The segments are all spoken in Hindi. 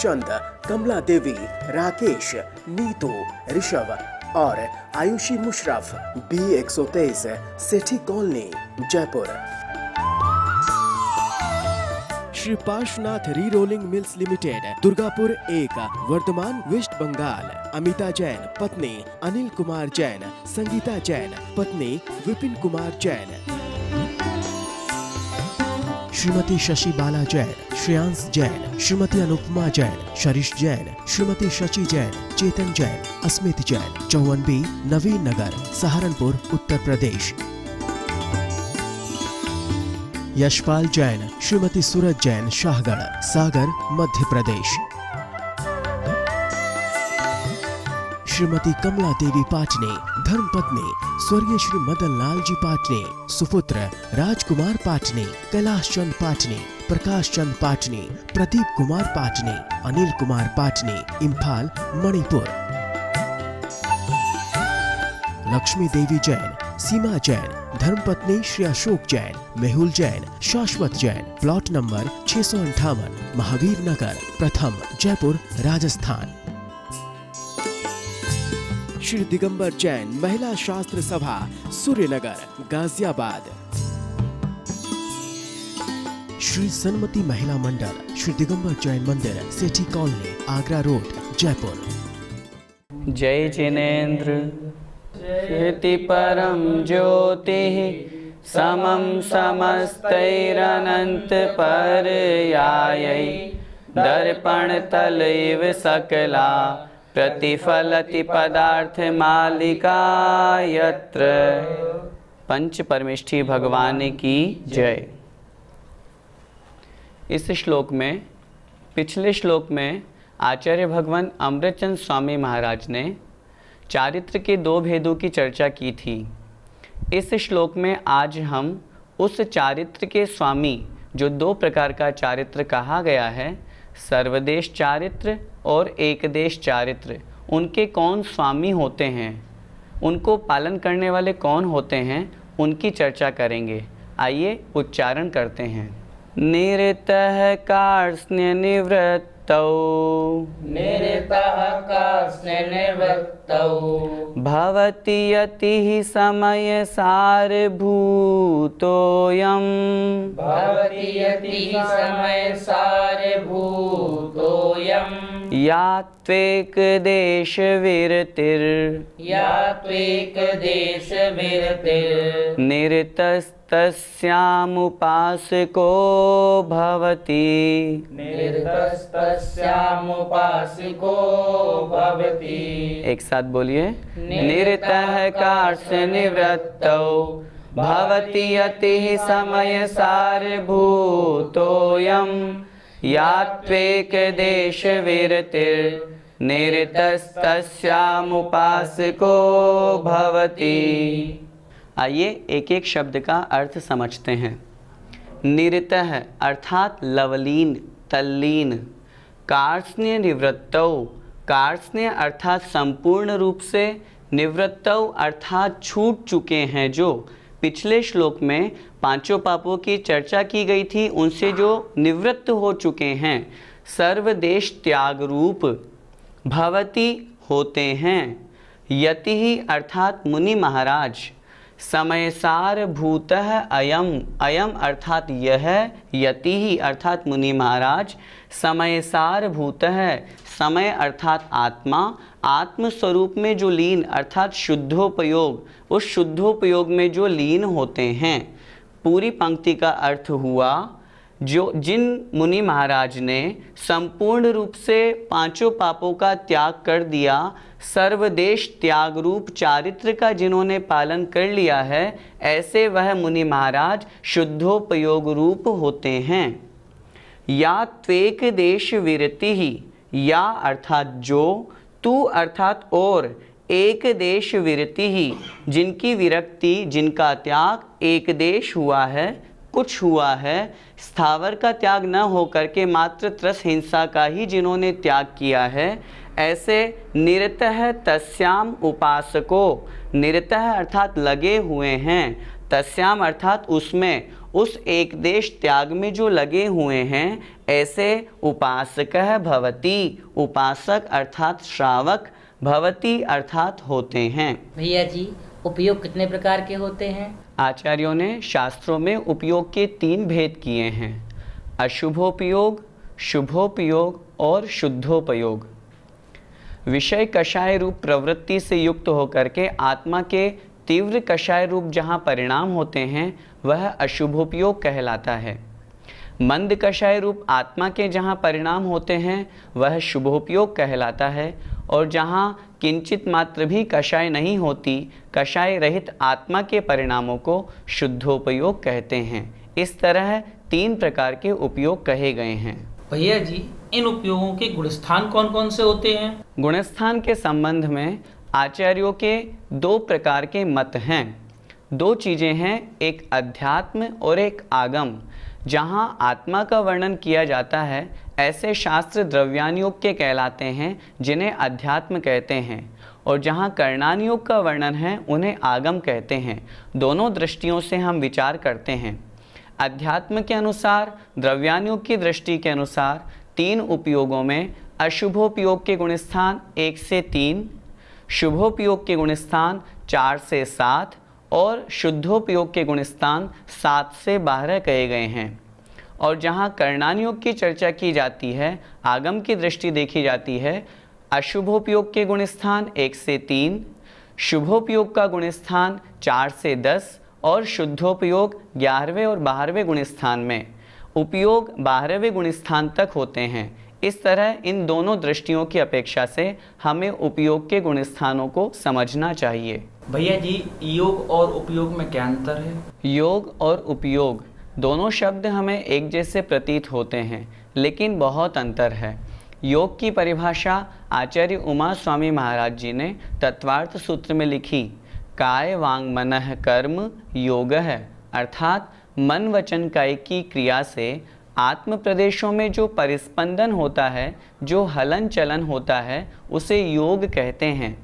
चंद कमला देवी राकेश नीतू ऋषभ और आयुषी मुशरफ बी एक सौ तेईस Sethi colony Jaipur Shri Parshwanath re rolling mills limited Durgapur एक वर्तमान वेस्ट बंगाल अमिता जैन पत्नी अनिल कुमार जैन संगीता जैन पत्नी विपिन कुमार जैन श्रीमती शशि बाला जैन श्रेयांश जैन श्रीमती अनुपमा जैन शरीश जैन श्रीमती शशि जैन चेतन जैन अस्मित जैन चौवन बी नवीन नगर सहारनपुर उत्तर प्रदेश यशपाल जैन श्रीमती सूरज जैन शाहगढ़ सागर मध्य प्रदेश श्रीमती कमला देवी पाटने पत्नी स्वर्गीय श्री मदन लाल जी पाटने सुपुत्र राजकुमार पाटने कैलाश चंद पाटने प्रकाश चंद पाटने प्रदीप कुमार पाटने अनिल कुमार पाटने इम्फाल मणिपुर लक्ष्मी देवी जैन सीमा जैन धर्म पत्नी श्री अशोक जैन मेहुल जैन शाश्वत जैन प्लॉट नंबर छह महावीर नगर प्रथम जयपुर राजस्थान श्री दिगंबर जैन महिला शास्त्र सभा सूर्यनगर गाजियाबाद श्री सन्मति महिला मंडल श्री दिगंबर जैन मंदिर सेठी कॉलोनी आगरा रोड जयपुर जय जिनेन्द्र परम ज्योति समम समस्त पर दर्पण तलैव सकला प्रतिफलति पदार्थ मालिका यत्र पंच परमिष्ठी भगवान की जय इस श्लोक में पिछले श्लोक में आचार्य भगवान अमृतचंद स्वामी महाराज ने चारित्र के दो भेदों की चर्चा की थी इस श्लोक में आज हम उस चारित्र के स्वामी जो दो प्रकार का चारित्र कहा गया है सर्वदेश चारित्र और एकदेश चारित्र उनके कौन स्वामी होते हैं उनको पालन करने वाले कौन होते हैं उनकी चर्चा करेंगे आइए उच्चारण करते हैं निरतः कार्य निवृत्त तौ निरतः कस्य निर्वृत्तौ भवति यतिः समयसारभूतोऽयं भवति यतिः समयसारभूतोऽयम् यात्वेक देश विरतिर यात्वेक देश विरतिर निरतस्तस्यामुपासको भवति निरतस्तस्यामुपासको भवति एक साथ बोलिए निरतः कार्य निवृत्तौ भवति अतिः समयसारभूतोऽयम् यात्वेक देश निरतस्तस्यामुपासको भवति आइए एक एक शब्द का अर्थ समझते हैं निरत अर्थात लवलीन तल्लीन कार्ष्ण्य निवृत्त कार्ष्ण्य अर्थात संपूर्ण रूप से निवृत्त अर्थात छूट चुके हैं जो पिछले श्लोक में पांचों पापों की चर्चा की गई थी उनसे जो निवृत्त हो चुके हैं सर्वदेश त्याग रूप भवती होते हैं यति ही अर्थात मुनि महाराज समयसार भूत अयम अयम अर्थात यह यति ही अर्थात मुनि महाराज समयसार भूत समय अर्थात आत्मा आत्मस्वरूप में जो लीन अर्थात शुद्धोपयोग उस शुद्धोपयोग में जो लीन होते हैं पूरी पंक्ति का अर्थ हुआ जो जिन मुनि महाराज ने संपूर्ण रूप से पांचों पापों का त्याग कर दिया सर्वदेश त्याग रूप चारित्र का जिन्होंने पालन कर लिया है ऐसे वह मुनि महाराज शुद्धोपयोग रूप होते हैं या त्वेक देश विरति ही या अर्थात जो तू अर्थात और एक देश विरति ही जिनकी विरक्ति जिनका त्याग एक देश हुआ है कुछ हुआ है स्थावर का त्याग न होकर के मात्र त्रस हिंसा का ही जिन्होंने त्याग किया है ऐसे निरतः तस्याम उपासको निरतः अर्थात लगे हुए हैं तस्याम अर्थात उसमें उस एक देश त्याग में जो लगे हुए हैं ऐसे उपासक भवती उपासक अर्थात श्रावक भवती अर्थात होते हैं भैया जी उपयोग कितने प्रकार के होते हैं आचार्यों ने शास्त्रों में उपयोग के तीन भेद किए हैं अशुभोपयोग शुभोपयोग और शुद्धोपयोग विषय कषाय रूप प्रवृत्ति से युक्त होकर के आत्मा के तीव्र कषाय रूप जहाँ परिणाम होते हैं वह अशुभोपयोग कहलाता है मंद कषाय रूप आत्मा के जहाँ परिणाम होते हैं वह शुभोपयोग कहलाता है और जहाँ किंचित मात्र भी कषाय नहीं होती कषाय रहित आत्मा के परिणामों को शुद्धोपयोग कहते हैं इस तरह तीन प्रकार के उपयोग कहे गए हैं भैया जी इन उपयोगों के गुणस्थान कौन कौन से होते हैं गुणस्थान के संबंध में आचार्यों के दो प्रकार के मत हैं दो चीज़ें हैं एक अध्यात्म और एक आगम जहाँ आत्मा का वर्णन किया जाता है ऐसे शास्त्र द्रव्यानुयोग के कहलाते हैं जिन्हें अध्यात्म कहते हैं और जहाँ कर्णानुयोग का वर्णन है उन्हें आगम कहते हैं दोनों दृष्टियों से हम विचार करते हैं अध्यात्म के अनुसार द्रव्यानुयोग की दृष्टि के अनुसार तीन उपयोगों में अशुभोपयोग के गुणस्थान एक से तीन शुभोपयोग के गुणस्थान चार से सात और शुद्धोपयोग के गुणस्थान सात से बारह कहे गए हैं और जहाँ करणानुयोग की चर्चा की जाती है आगम की दृष्टि देखी जाती है अशुभोपयोग के गुणस्थान एक से तीन शुभोपयोग का गुणस्थान चार से दस और शुद्धोपयोग ग्यारहवें और बारहवें गुणस्थान में उपयोग बारहवें गुणस्थान तक होते हैं इस तरह इन दोनों दृष्टियों की अपेक्षा से हमें उपयोग के गुणस्थानों को समझना चाहिए भैया जी योग और उपयोग में क्या अंतर है योग और उपयोग दोनों शब्द हमें एक जैसे प्रतीत होते हैं लेकिन बहुत अंतर है योग की परिभाषा आचार्य उमा स्वामी महाराज जी ने तत्वार्थ सूत्र में लिखी काय वांग मन कर्म योग है अर्थात मन वचन काय की क्रिया से आत्म प्रदेशों में जो परिस्पंदन होता है जो हलन चलन होता है उसे योग कहते हैं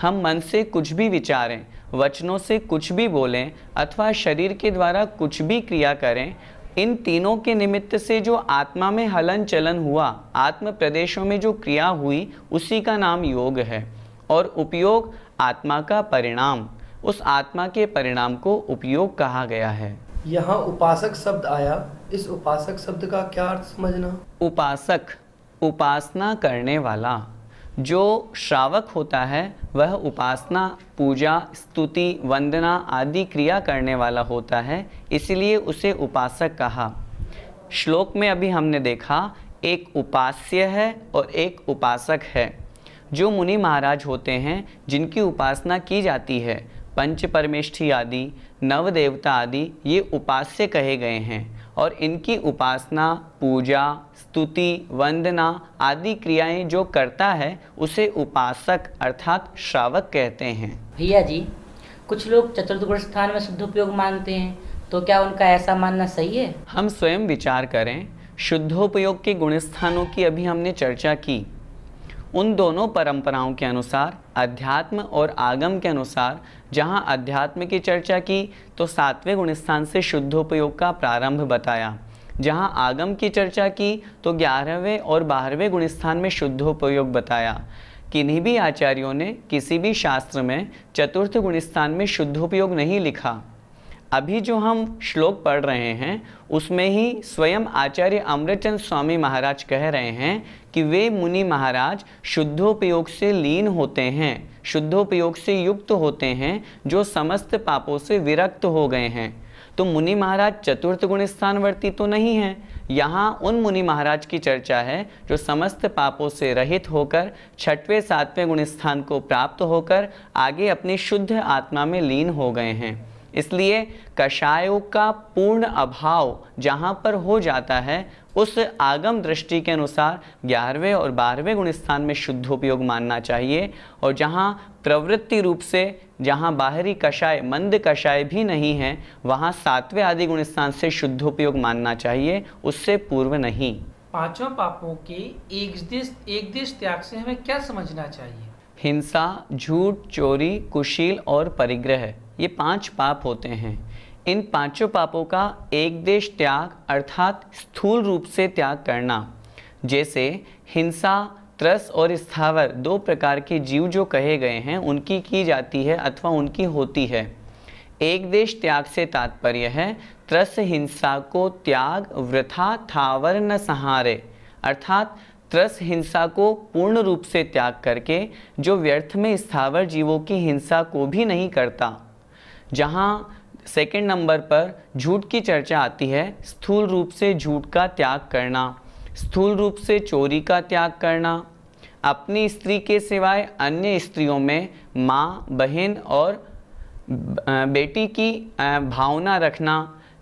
हम मन से कुछ भी विचारें वचनों से कुछ भी बोलें अथवा शरीर के द्वारा कुछ भी क्रिया करें इन तीनों के निमित्त से जो आत्मा में हलन चलन हुआ आत्म प्रदेशों में जो क्रिया हुई उसी का नाम योग है और उपयोग आत्मा का परिणाम उस आत्मा के परिणाम को उपयोग कहा गया है यहाँ उपासक शब्द आया इस उपासक शब्द का क्या अर्थ समझना उपासक उपासना करने वाला जो श्रावक होता है वह उपासना पूजा स्तुति वंदना आदि क्रिया करने वाला होता है इसलिए उसे उपासक कहा श्लोक में अभी हमने देखा एक उपास्य है और एक उपासक है जो मुनि महाराज होते हैं जिनकी उपासना की जाती है पंच परमेष्ठी आदि नवदेवता आदि ये उपास्य कहे गए हैं और इनकी उपासना पूजा स्तुति वंदना आदि क्रियाएं जो करता है उसे उपासक अर्थात श्रावक कहते हैं भैया जी कुछ लोग चतुर्थ स्थान में शुद्ध उपयोग मानते हैं तो क्या उनका ऐसा मानना सही है हम स्वयं विचार करें शुद्धोपयोग के गुणस्थानों की अभी हमने चर्चा की उन दोनों परंपराओं के अनुसार अध्यात्म और आगम के अनुसार जहाँ अध्यात्म की चर्चा की तो सातवें गुणस्थान से शुद्धोपयोग का प्रारंभ बताया जहाँ आगम की चर्चा की तो ग्यारहवें और बारहवें गुणस्थान में शुद्धोपयोग बताया किन्हीं भी आचार्यों ने किसी भी शास्त्र में चतुर्थ गुणस्थान में शुद्धोपयोग नहीं लिखा अभी जो हम श्लोक पढ़ रहे हैं उसमें ही स्वयं आचार्य अमृतचंद स्वामी महाराज कह रहे हैं कि वे मुनि महाराज शुद्धोपयोग से लीन होते हैं शुद्धोपयोग से युक्त होते हैं जो समस्त पापों से विरक्त हो गए हैं तो मुनि महाराज चतुर्थ गुण स्थानवर्ती तो नहीं है यहाँ उन मुनि महाराज की चर्चा है जो समस्त पापों से रहित होकर छठवें सातवें गुण स्थान को प्राप्त होकर आगे अपनी शुद्ध आत्मा में लीन हो गए हैं इसलिए कषायों का पूर्ण अभाव जहाँ पर हो जाता है उस आगम दृष्टि के अनुसार ग्यारहवें और बारहवें गुण स्थान में शुद्धोपयोग मानना चाहिए और जहाँ प्रवृत्ति रूप से जहाँ बाहरी कषाय मंद कषाय भी नहीं है वहाँ सातवें आदि गुण स्थान से शुद्धोपयोग मानना चाहिए उससे पूर्व नहीं पांचों पापों के एक देश एक देश त्याग से हमें क्या समझना चाहिए हिंसा झूठ चोरी कुशील और परिग्रह ये पांच पाप होते हैं इन पांचों पापों का एक देश त्याग अर्थात स्थूल रूप से त्याग करना जैसे हिंसा त्रस और स्थावर दो प्रकार के जीव जो कहे गए हैं उनकी की जाती है अथवा उनकी होती है एक देश त्याग से तात्पर्य है त्रस हिंसा को त्याग वृथा थावर न सहारे अर्थात त्रस हिंसा को पूर्ण रूप से त्याग करके जो व्यर्थ में स्थावर जीवों की हिंसा को भी नहीं करता जहाँ सेकंड नंबर पर झूठ की चर्चा आती है स्थूल रूप से झूठ का त्याग करना स्थूल रूप से चोरी का त्याग करना अपनी स्त्री के सिवाय अन्य स्त्रियों में माँ बहन और बेटी की भावना रखना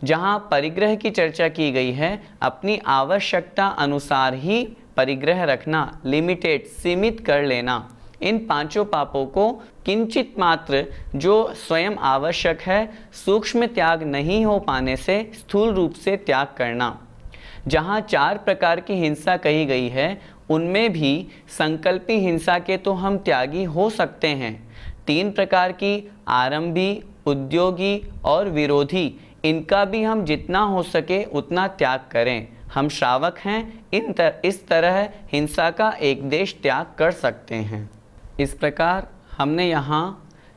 जहाँ परिग्रह की चर्चा की गई है अपनी आवश्यकता अनुसार ही परिग्रह रखना लिमिटेड सीमित कर लेना इन पांचों पापों को किंचित मात्र जो स्वयं आवश्यक है सूक्ष्म त्याग नहीं हो पाने से स्थूल रूप से त्याग करना जहाँ चार प्रकार की हिंसा कही गई है उनमें भी संकल्पी हिंसा के तो हम त्यागी हो सकते हैं तीन प्रकार की आरंभी उद्योगी और विरोधी इनका भी हम जितना हो सके उतना त्याग करें हम श्रावक हैं इन तर, इस तरह हिंसा का एक देश त्याग कर सकते हैं इस प्रकार हमने यहाँ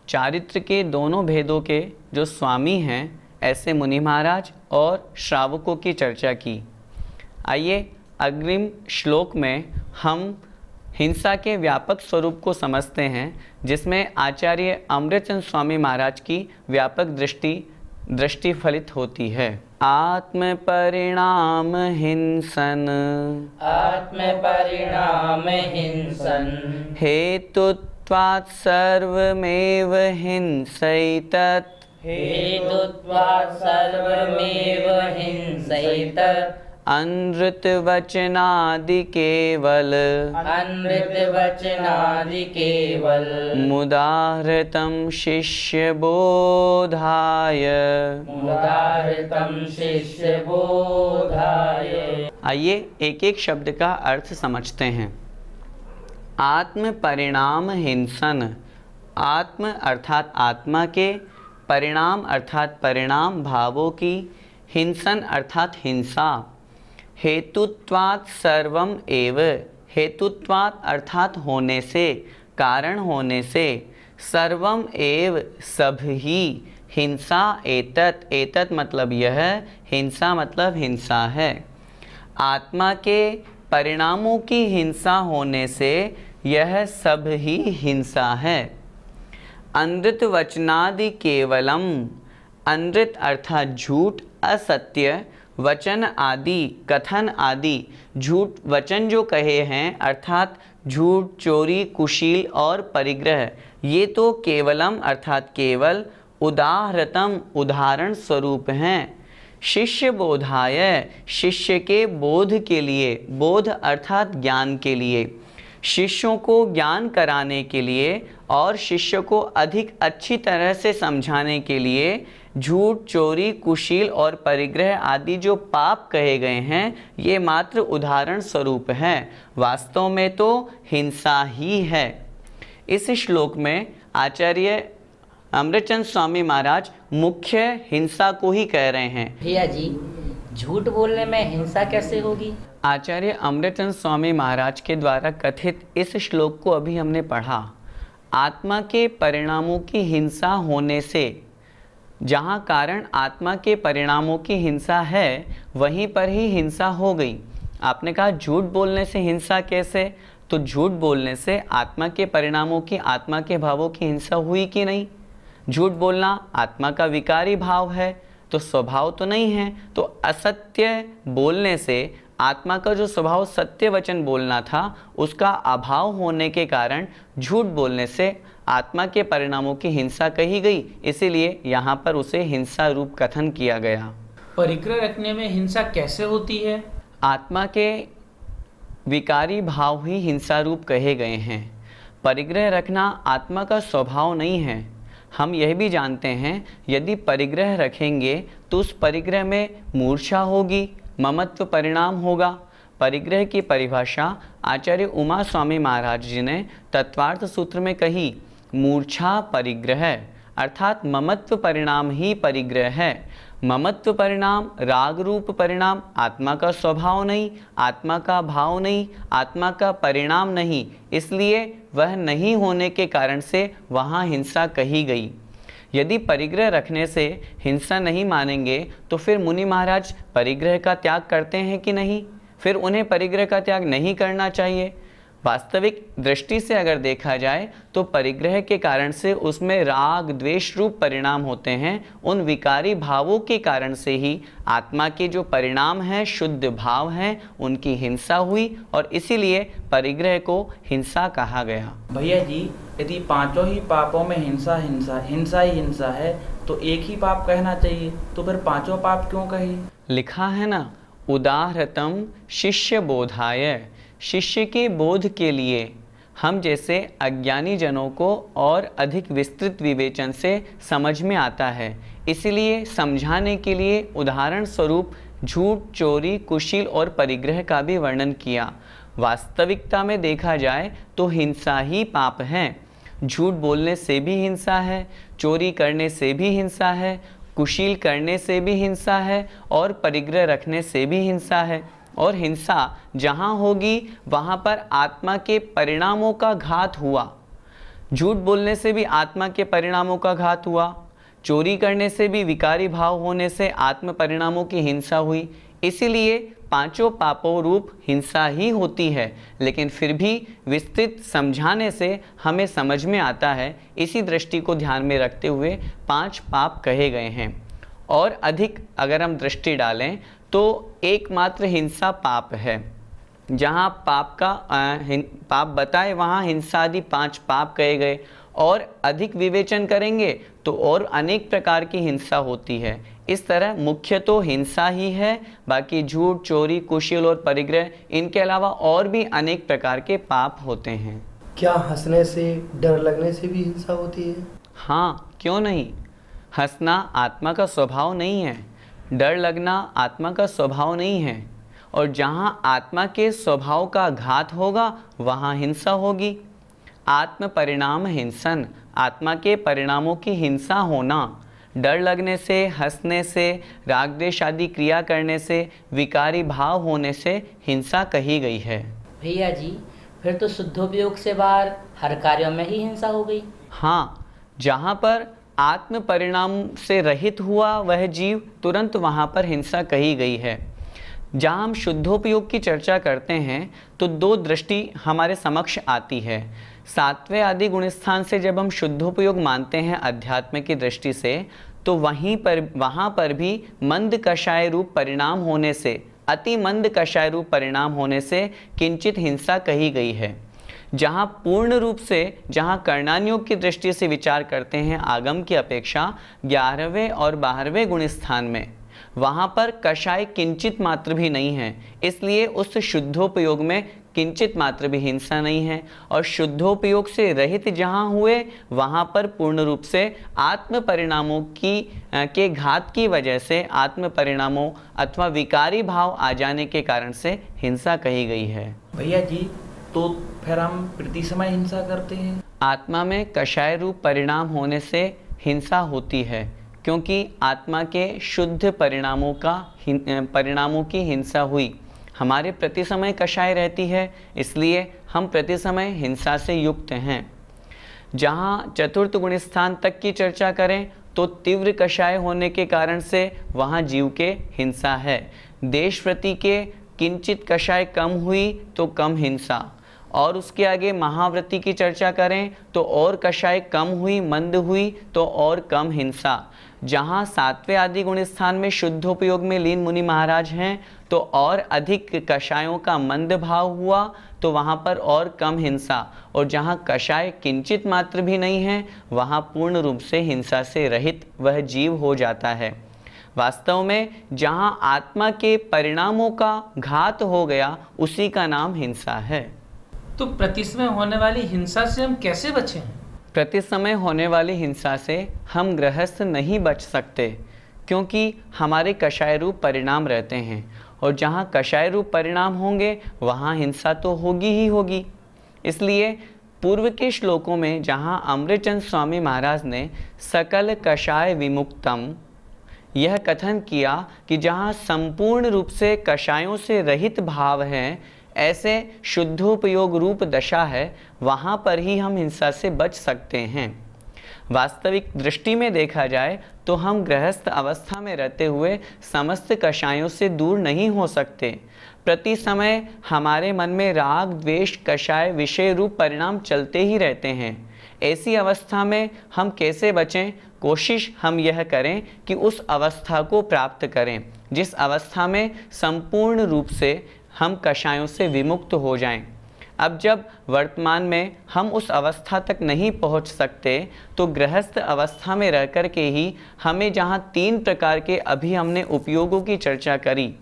चारित्र के दोनों भेदों के जो स्वामी हैं ऐसे मुनि महाराज और श्रावकों की चर्चा की आइए अग्रिम श्लोक में हम हिंसा के व्यापक स्वरूप को समझते हैं जिसमें आचार्य अमृतचंद स्वामी महाराज की व्यापक दृष्टि दृष्टि फलित होती है आत्म परिणाम हिंसन आत्म परिणाम हिंसन हेतु हेतुत्वात् सर्वमेव हिंसैतत् वचनादि केवल हिंसैतत् अनृतवचनादि केवल अनृतवचनादि केवल मुदाहृतं शिष्यबोधाय मुदाहृतं शिष्यबोधाय आइए एक एक शब्द का अर्थ समझते हैं आत्म परिणाम हिंसन आत्म अर्थात आत्मा के परिणाम अर्थात परिणाम भावों की हिंसन अर्थात हिंसा हेतुत्वात् सर्वम एव हेतुत्वात् अर्थात होने से कारण होने से सर्वम एव सब ही हिंसा एतत एतत मतलब यह हिंसा मतलब हिंसा है आत्मा के परिणामों की हिंसा होने से यह सब ही हिंसा है अनृत वचनादि केवलम अनृत अर्थात झूठ असत्य वचन आदि कथन आदि झूठ वचन जो कहे हैं अर्थात झूठ चोरी कुशील और परिग्रह ये तो केवलम अर्थात केवल उदाहरतम उदाहरण स्वरूप हैं शिष्य बोधाय शिष्य के बोध के लिए बोध अर्थात ज्ञान के लिए शिष्यों को ज्ञान कराने के लिए और शिष्य को अधिक अच्छी तरह से समझाने के लिए झूठ चोरी कुशील और परिग्रह आदि जो पाप कहे गए हैं ये मात्र उदाहरण स्वरूप हैं वास्तव में तो हिंसा ही है इस श्लोक में आचार्य अमृतचंद स्वामी महाराज मुख्य हिंसा को ही कह रहे हैं भैया जी झूठ बोलने में हिंसा कैसे होगी आचार्य अमृतन स्वामी महाराज के द्वारा कथित इस श्लोक को अभी हमने पढ़ा आत्मा के परिणामों की हिंसा होने से जहाँ कारण आत्मा के परिणामों की हिंसा है वहीं पर ही हिंसा हो गई आपने कहा झूठ बोलने से हिंसा कैसे तो झूठ बोलने से आत्मा के परिणामों की आत्मा के भावों की हिंसा हुई कि नहीं झूठ बोलना आत्मा का विकारी भाव है तो स्वभाव तो नहीं है तो असत्य बोलने से आत्मा का जो स्वभाव सत्य वचन बोलना था उसका अभाव होने के कारण झूठ बोलने से आत्मा के परिणामों की हिंसा कही गई इसीलिए यहाँ पर उसे हिंसा रूप कथन किया गया परिग्रह रखने में हिंसा कैसे होती है आत्मा के विकारी भाव ही हिंसा रूप कहे गए हैं परिग्रह रखना आत्मा का स्वभाव नहीं है हम यह भी जानते हैं यदि परिग्रह रखेंगे तो उस परिग्रह में मूर्छा होगी ममत्व परिणाम होगा परिग्रह की परिभाषा आचार्य उमा स्वामी महाराज जी ने तत्वार्थ सूत्र में कही मूर्छा परिग्रह अर्थात ममत्व परिणाम ही परिग्रह है ममत्व परिणाम राग रूप परिणाम आत्मा का स्वभाव नहीं आत्मा का भाव नहीं आत्मा का परिणाम नहीं इसलिए वह नहीं होने के कारण से वहाँ हिंसा कही गई यदि परिग्रह रखने से हिंसा नहीं मानेंगे तो फिर मुनि महाराज परिग्रह का त्याग करते हैं कि नहीं फिर उन्हें परिग्रह का त्याग नहीं करना चाहिए वास्तविक दृष्टि से अगर देखा जाए तो परिग्रह के कारण से उसमें राग द्वेष रूप परिणाम होते हैं उन विकारी भावों के कारण से ही आत्मा के जो परिणाम हैं शुद्ध भाव हैं उनकी हिंसा हुई और इसीलिए परिग्रह को हिंसा कहा गया भैया जी यदि पांचों ही पापों में हिंसा हिंसा हिंसा ही हिंसा है तो एक ही पाप कहना चाहिए तो फिर पांचों पाप क्यों कहे लिखा है ना उदाहरतम शिष्य बोधाय शिष्य के बोध के लिए हम जैसे अज्ञानी जनों को और अधिक विस्तृत विवेचन से समझ में आता है इसलिए समझाने के लिए उदाहरण स्वरूप झूठ चोरी कुशील और परिग्रह का भी वर्णन किया वास्तविकता में देखा जाए तो हिंसा ही पाप है झूठ बोलने से भी हिंसा है चोरी करने से भी हिंसा है कुशील करने से भी हिंसा है और परिग्रह रखने से भी हिंसा है और हिंसा जहाँ होगी वहाँ पर आत्मा के परिणामों का घात हुआ झूठ बोलने से भी आत्मा के परिणामों का घात हुआ चोरी करने से भी विकारी भाव होने से आत्म परिणामों की हिंसा हुई इसीलिए पांचों पापों रूप हिंसा ही होती है लेकिन फिर भी विस्तृत समझाने से हमें समझ में आता है इसी दृष्टि को ध्यान में रखते हुए पांच पाप कहे गए हैं और अधिक अगर हम दृष्टि डालें तो एकमात्र हिंसा पाप है जहाँ पाप का आ, पाप बताए वहाँ हिंसा आदि पांच पाप कहे गए और अधिक विवेचन करेंगे तो और अनेक प्रकार की हिंसा होती है इस तरह मुख्य तो हिंसा ही है बाकी झूठ चोरी कुशल और परिग्रह इनके अलावा और भी अनेक प्रकार के पाप होते हैं क्या हंसने से डर लगने से भी हिंसा होती है हाँ क्यों नहीं हंसना आत्मा का स्वभाव नहीं है डर लगना आत्मा का स्वभाव नहीं है और जहाँ आत्मा के स्वभाव का घात होगा वहाँ हिंसा होगी आत्म परिणाम हिंसन आत्मा के परिणामों की हिंसा होना डर लगने से हंसने से रागद्वेश आदि क्रिया करने से विकारी भाव होने से हिंसा कही गई है भैया जी फिर तो शुद्धोपयोग से बाहर हर कार्यों में ही हिंसा हो गई हाँ जहाँ पर आत्म परिणाम से रहित हुआ वह जीव तुरंत वहाँ पर हिंसा कही गई है जहाँ हम शुद्धोपयोग की चर्चा करते हैं तो दो दृष्टि हमारे समक्ष आती है सातवें आदि गुणस्थान से जब हम शुद्धोपयोग मानते हैं अध्यात्म की दृष्टि से तो वहीं पर वहाँ पर भी मंद कषाय रूप परिणाम होने से अति मंद कषाय रूप परिणाम होने से किंचित हिंसा कही गई है जहाँ पूर्ण रूप से जहाँ कर्णानियोग की दृष्टि से विचार करते हैं आगम की अपेक्षा ग्यारहवें और बारहवें गुण स्थान में वहाँ पर कषाय किंचित मात्र भी नहीं है इसलिए उस शुद्धोपयोग में किंचित मात्र भी हिंसा नहीं है और शुद्धोपयोग से रहित जहाँ हुए वहाँ पर पूर्ण रूप से आत्म परिणामों की के घात की वजह से आत्म परिणामों अथवा विकारी भाव आ जाने के कारण से हिंसा कही गई है भैया जी तो फिर हम प्रति समय हिंसा करते हैं आत्मा में कषाय रूप परिणाम होने से हिंसा होती है क्योंकि आत्मा के शुद्ध परिणामों का परिणामों की हिंसा हुई हमारे प्रति समय कषाय रहती है इसलिए हम प्रति समय हिंसा से युक्त हैं जहाँ चतुर्थ गुण स्थान तक की चर्चा करें तो तीव्र कषाय होने के कारण से वहाँ जीव के हिंसा है देश प्रति के किंचित कषाय कम हुई तो कम हिंसा और उसके आगे महावृत्ति की चर्चा करें तो और कषाय कम हुई मंद हुई तो और कम हिंसा जहाँ सातवें आदि गुण स्थान में शुद्ध उपयोग में लीन मुनि महाराज हैं तो और अधिक कषायों का मंद भाव हुआ तो वहाँ पर और कम हिंसा और जहाँ कषाय किंचित मात्र भी नहीं है वहाँ पूर्ण रूप से हिंसा से रहित वह जीव हो जाता है वास्तव में जहाँ आत्मा के परिणामों का घात हो गया उसी का नाम हिंसा है तो समय होने वाली हिंसा से हम कैसे बचें समय होने वाली हिंसा से हम गृहस्थ नहीं बच सकते क्योंकि हमारे कषाय रूप परिणाम रहते हैं और जहाँ कषाय रूप परिणाम होंगे वहाँ हिंसा तो होगी ही होगी इसलिए पूर्व के श्लोकों में जहाँ अमृतचंद स्वामी महाराज ने सकल कषाय विमुक्तम यह कथन किया कि जहाँ संपूर्ण रूप से कषायों से रहित भाव हैं ऐसे शुद्धोपयोग रूप दशा है वहाँ पर ही हम हिंसा से बच सकते हैं वास्तविक दृष्टि में देखा जाए तो हम गृहस्थ अवस्था में रहते हुए समस्त कषायों से दूर नहीं हो सकते प्रति समय हमारे मन में राग द्वेष कषाय विषय रूप परिणाम चलते ही रहते हैं ऐसी अवस्था में हम कैसे बचें कोशिश हम यह करें कि उस अवस्था को प्राप्त करें जिस अवस्था में संपूर्ण रूप से हम कषायों से विमुक्त हो जाएं। अब जब वर्तमान में हम उस अवस्था तक नहीं पहुंच सकते तो गृहस्थ अवस्था में रह कर के ही हमें जहां तीन प्रकार के अभी हमने उपयोगों की चर्चा करी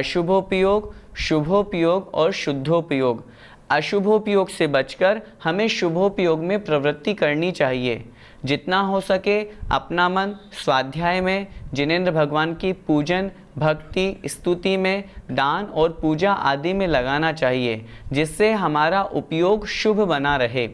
अशुभोपयोग शुभोपयोग और शुद्धोपयोग अशुभोपयोग से बचकर हमें शुभोपयोग में प्रवृत्ति करनी चाहिए जितना हो सके अपना मन स्वाध्याय में जिनेंद्र भगवान की पूजन भक्ति स्तुति में दान और पूजा आदि में लगाना चाहिए जिससे हमारा उपयोग शुभ बना रहे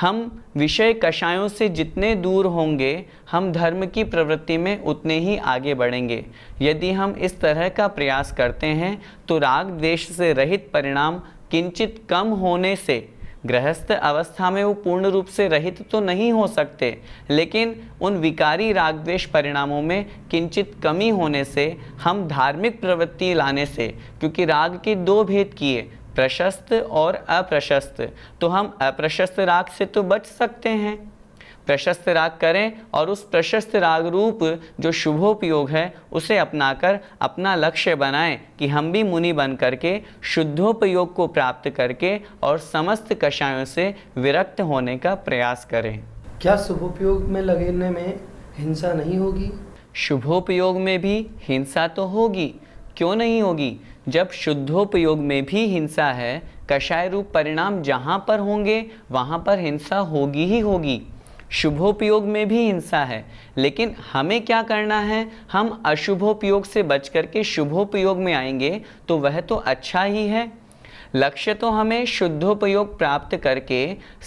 हम विषय कषायों से जितने दूर होंगे हम धर्म की प्रवृत्ति में उतने ही आगे बढ़ेंगे यदि हम इस तरह का प्रयास करते हैं तो राग द्वेष से रहित परिणाम किंचित कम होने से गृहस्थ अवस्था में वो पूर्ण रूप से रहित तो नहीं हो सकते लेकिन उन विकारी रागद्वेश परिणामों में किंचित कमी होने से हम धार्मिक प्रवृत्ति लाने से क्योंकि राग के दो भेद किए प्रशस्त और अप्रशस्त तो हम अप्रशस्त राग से तो बच सकते हैं प्रशस्त राग करें और उस प्रशस्त राग रूप जो शुभोपयोग है उसे अपनाकर अपना लक्ष्य बनाएं कि हम भी मुनि बन करके शुद्धोपयोग को प्राप्त करके और समस्त कषायों से विरक्त होने का प्रयास करें क्या शुभोपयोग में लगने में हिंसा नहीं होगी शुभोपयोग में भी हिंसा तो होगी क्यों नहीं होगी जब शुद्धोपयोग में भी हिंसा है कषाय रूप परिणाम जहाँ पर होंगे वहाँ पर हिंसा होगी ही होगी शुभोपयोग में भी हिंसा है लेकिन हमें क्या करना है हम अशुभोपयोग से बच करके शुभोपयोग में आएंगे तो वह तो अच्छा ही है लक्ष्य तो हमें शुद्धोपयोग प्राप्त करके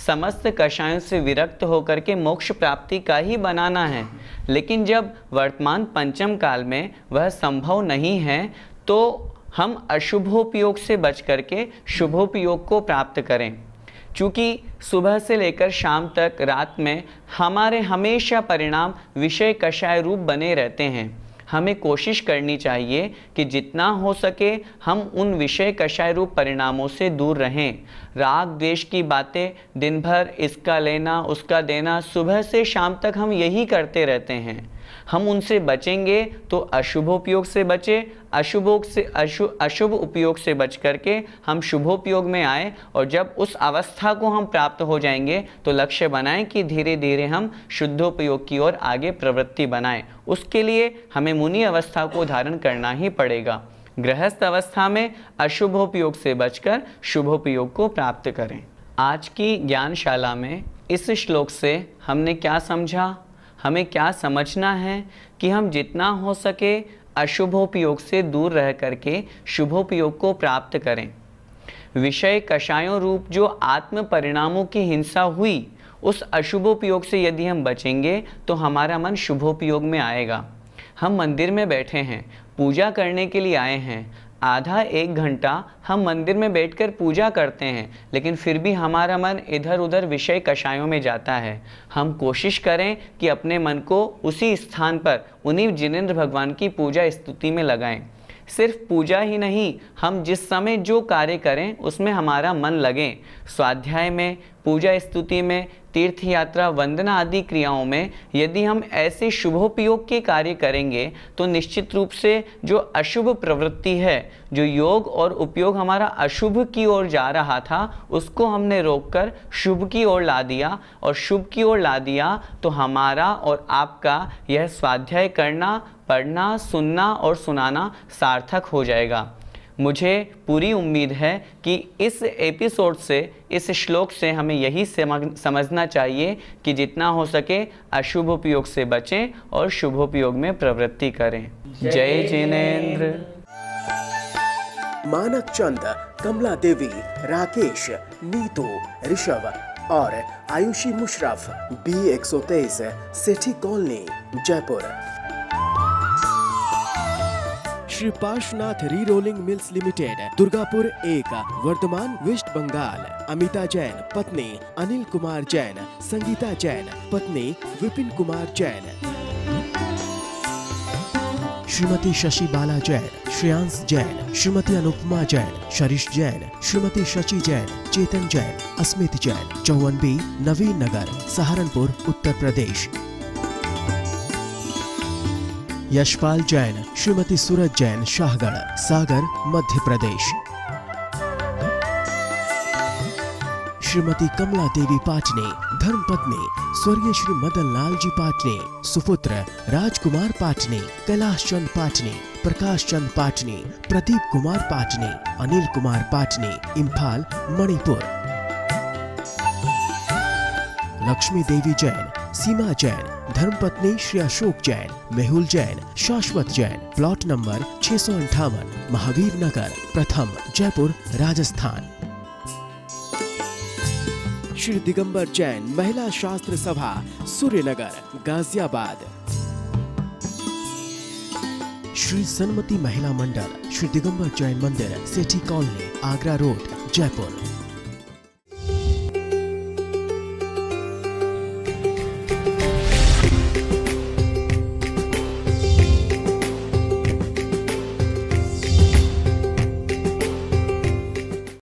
समस्त कषायों से विरक्त होकर के मोक्ष प्राप्ति का ही बनाना है लेकिन जब वर्तमान पंचम काल में वह संभव नहीं है तो हम अशुभोपयोग से बच करके शुभोपयोग को प्राप्त करें चूँकि सुबह से लेकर शाम तक रात में हमारे हमेशा परिणाम विषय कषाय रूप बने रहते हैं हमें कोशिश करनी चाहिए कि जितना हो सके हम उन विषय कषाय रूप परिणामों से दूर रहें राग द्वेश की बातें दिन भर इसका लेना उसका देना सुबह से शाम तक हम यही करते रहते हैं हम उनसे बचेंगे तो अशुभोपयोग से बचे अशुभोग से अशु अशुभ उपयोग से बच करके हम शुभोपयोग में आए और जब उस अवस्था को हम प्राप्त हो जाएंगे तो लक्ष्य बनाएं कि धीरे धीरे हम शुद्धोपयोग की ओर आगे प्रवृत्ति बनाएं उसके लिए हमें मुनि अवस्था को धारण करना ही पड़ेगा गृहस्थ अवस्था में अशुभोपयोग से बचकर शुभोपयोग को प्राप्त करें आज की ज्ञानशाला में इस श्लोक से हमने क्या समझा हमें क्या समझना है कि हम जितना हो सके अशुभोपयोग से दूर रह करके शुभोपयोग को प्राप्त करें विषय कषायों रूप जो आत्म परिणामों की हिंसा हुई उस अशुभोपयोग से यदि हम बचेंगे तो हमारा मन शुभोपयोग में आएगा हम मंदिर में बैठे हैं पूजा करने के लिए आए हैं आधा एक घंटा हम मंदिर में बैठकर पूजा करते हैं लेकिन फिर भी हमारा मन इधर उधर विषय कषायों में जाता है हम कोशिश करें कि अपने मन को उसी स्थान पर उन्हीं जिनेन्द्र भगवान की पूजा स्तुति में लगाएं सिर्फ पूजा ही नहीं हम जिस समय जो कार्य करें उसमें हमारा मन लगे स्वाध्याय में पूजा स्तुति में तीर्थ यात्रा वंदना आदि क्रियाओं में यदि हम ऐसे शुभोपयोग के कार्य करेंगे तो निश्चित रूप से जो अशुभ प्रवृत्ति है जो योग और उपयोग हमारा अशुभ की ओर जा रहा था उसको हमने रोककर शुभ की ओर ला दिया और शुभ की ओर ला दिया तो हमारा और आपका यह स्वाध्याय करना पढ़ना सुनना और सुनाना सार्थक हो जाएगा मुझे पूरी उम्मीद है कि इस एपिसोड से इस श्लोक से हमें यही समझना चाहिए कि जितना हो सके अशुभ उपयोग से बचें और शुभ उपयोग में प्रवृत्ति करें जय जिनेन्द्र मानक चंद कमला देवी राकेश नीतू ऋषभ और आयुषी मुशरफ बी एक सौ तेईस city colony Jaipur Shri Parshwanath re rolling mills limited Durgapur एक वर्तमान वेस्ट बंगाल अमिता जैन पत्नी अनिल कुमार जैन संगीता जैन पत्नी विपिन कुमार जैन श्रीमती शशि बाला जैन श्रेयांश जैन श्रीमती अनुपमा जैन शरीश जैन श्रीमती शशि जैन चेतन जैन अस्मित जैन चौवन बी नवीन नगर सहारनपुर उत्तर प्रदेश यशपाल जैन श्रीमती सूरज जैन शाहगढ़ सागर मध्य प्रदेश श्रीमती कमला देवी पाटने धर्मपत्नी स्वर्गीय श्री मदन लाल जी पाटने सुपुत्र राजकुमार पाटने कैलाश चंद पाटने प्रकाश चंद पाटने प्रदीप कुमार पाटने अनिल कुमार पाटने इम्फाल मणिपुर लक्ष्मी देवी जैन सीमा जैन धर्मपत्नी श्री अशोक जैन मेहुल जैन शाश्वत जैन प्लॉट नंबर छह सौ अंठावन महावीर नगर प्रथम जयपुर राजस्थान श्री दिगंबर जैन महिला शास्त्र सभा सूर्यनगर गाजियाबाद श्री सन्मति महिला मंडल श्री दिगंबर जैन मंदिर सेठी कॉलोनी आगरा रोड जयपुर